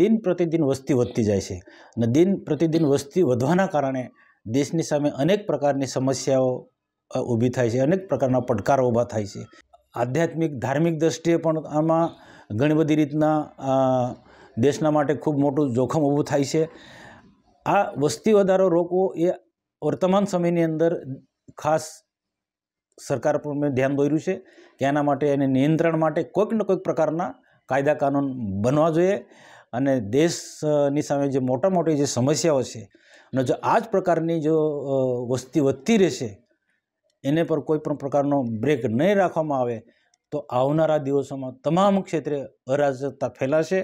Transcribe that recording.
દિન પ્રતિદિન વસ્તી વધતી જાય છે અને દિન પ્રતિદિન વસ્તી વધવાના કારણે દેશની સામે અનેક પ્રકારની સમસ્યાઓ ઊભી થાય છે અનેક પ્રકારના પડકારો ઊભા થાય છે આધ્યાત્મિક ધાર્મિક દૃષ્ટિએ પણ આમાં ઘણી બધી રીતના દેશના માટે ખૂબ મોટું જોખમ ઊભું થાય છે આ વસ્તી વધારો રોકવો એ વર્તમાન સમયની અંદર ખાસ સરકાર પર મેં ધ્યાન દોર્યું છે કે એના માટે એને નિયંત્રણ માટે કોઈક ને કોઈક પ્રકારના કાયદા કાનૂન બનવા જોઈએ અને દેશની સામે જે મોટા મોટી જે સમસ્યાઓ છે અને જો આ જ પ્રકારની જો વસ્તી વધતી રહેશે એને પર કોઈ પણ પ્રકારનો બ્રેક નહીં રાખવામાં આવે તો આવનારા દિવસોમાં તમામ ક્ષેત્રે અરાજકતા ફેલાશે